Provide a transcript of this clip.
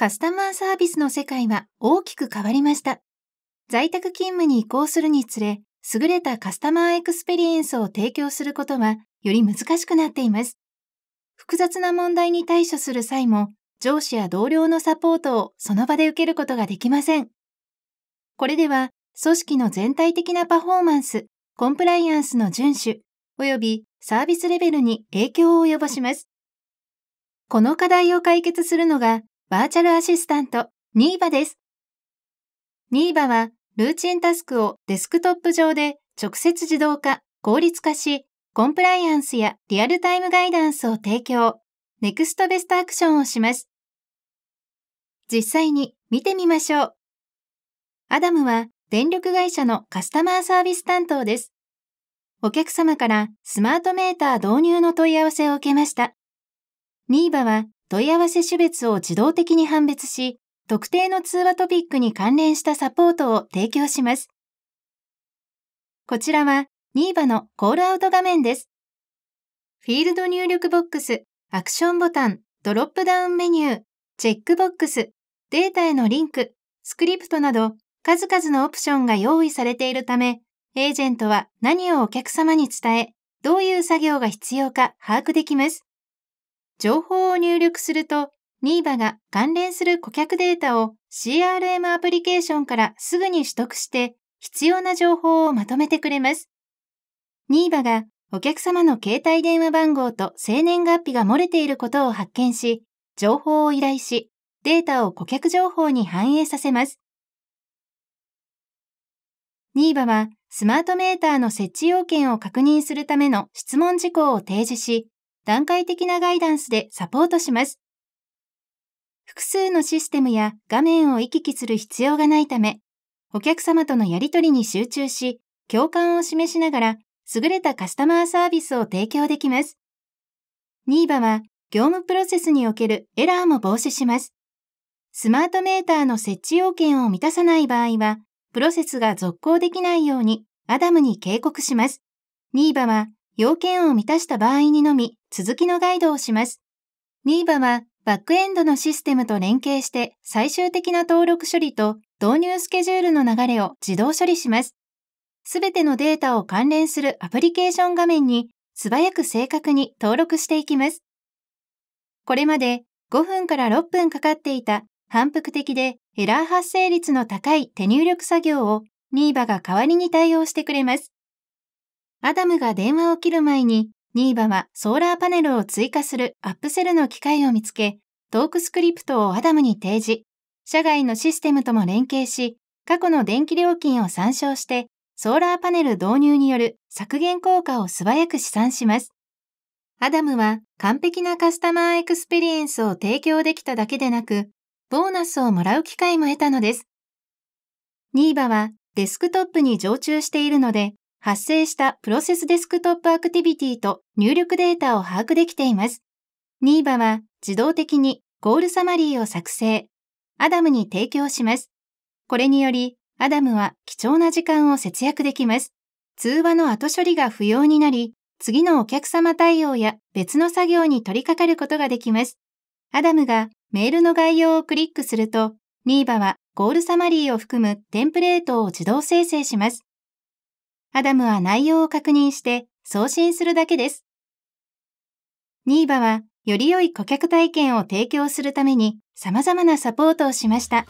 カスタマーサービスの世界は大きく変わりました。在宅勤務に移行するにつれ、優れたカスタマーエクスペリエンスを提供することはより難しくなっています。複雑な問題に対処する際も、上司や同僚のサポートをその場で受けることができません。これでは、組織の全体的なパフォーマンス、コンプライアンスの遵守、及びサービスレベルに影響を及ぼします。この課題を解決するのがバーチャルアシスタントニーバです。ニーバはルーチンタスクをデスクトップ上で直接自動化、効率化し、コンプライアンスやリアルタイムガイダンスを提供、ネクストベストアクションをします。実際に見てみましょう。アダムは電力会社のカスタマーサービス担当です。お客様からスマートメーター導入の問い合わせを受けました。ニーバは問い合わせ種別を自動的に判別し、特定の通話トピックに関連したサポートを提供します。こちらは n ー v a のコールアウト画面です。フィールド入力ボックス、アクションボタン、ドロップダウンメニュー、チェックボックス、データへのリンク、スクリプトなど数々のオプションが用意されているため、エージェントは何をお客様に伝え、どういう作業が必要か把握できます。情報を入力すると、NIVA が関連する顧客データを CRM アプリケーションからすぐに取得して必要な情報をまとめてくれます。NIVA がお客様の携帯電話番号と生年月日が漏れていることを発見し、情報を依頼し、データを顧客情報に反映させます。NIVA はスマートメーターの設置要件を確認するための質問事項を提示し、段階的なガイダンスでサポートします。複数のシステムや画面を行き来する必要がないため、お客様とのやり取りに集中し、共感を示しながら、優れたカスタマーサービスを提供できます。ニーバは、業務プロセスにおけるエラーも防止します。スマートメーターの設置要件を満たさない場合は、プロセスが続行できないようにアダムに警告します。ニーバは要件を満たした場合にのみ続きのガイドをします。NIVA はバックエンドのシステムと連携して最終的な登録処理と導入スケジュールの流れを自動処理します。すべてのデータを関連するアプリケーション画面に素早く正確に登録していきます。これまで5分から6分かかっていた反復的でエラー発生率の高い手入力作業を NIVA が代わりに対応してくれます。アダムが電話を切る前に、ニーバはソーラーパネルを追加するアップセルの機械を見つけ、トークスクリプトをアダムに提示。社外のシステムとも連携し、過去の電気料金を参照して、ソーラーパネル導入による削減効果を素早く試算します。アダムは完璧なカスタマーエクスペリエンスを提供できただけでなく、ボーナスをもらう機会も得たのです。ニーバはデスクトップに常駐しているので、発生したプロセスデスクトップアクティビティと入力データを把握できています。n ー v a は自動的にゴールサマリーを作成、アダムに提供します。これにより、アダムは貴重な時間を節約できます。通話の後処理が不要になり、次のお客様対応や別の作業に取り掛かることができます。アダムがメールの概要をクリックすると、n ー v a はゴールサマリーを含むテンプレートを自動生成します。アダムは内容を確認して送信するだけです。ニーバはより良い顧客体験を提供するために様々なサポートをしました。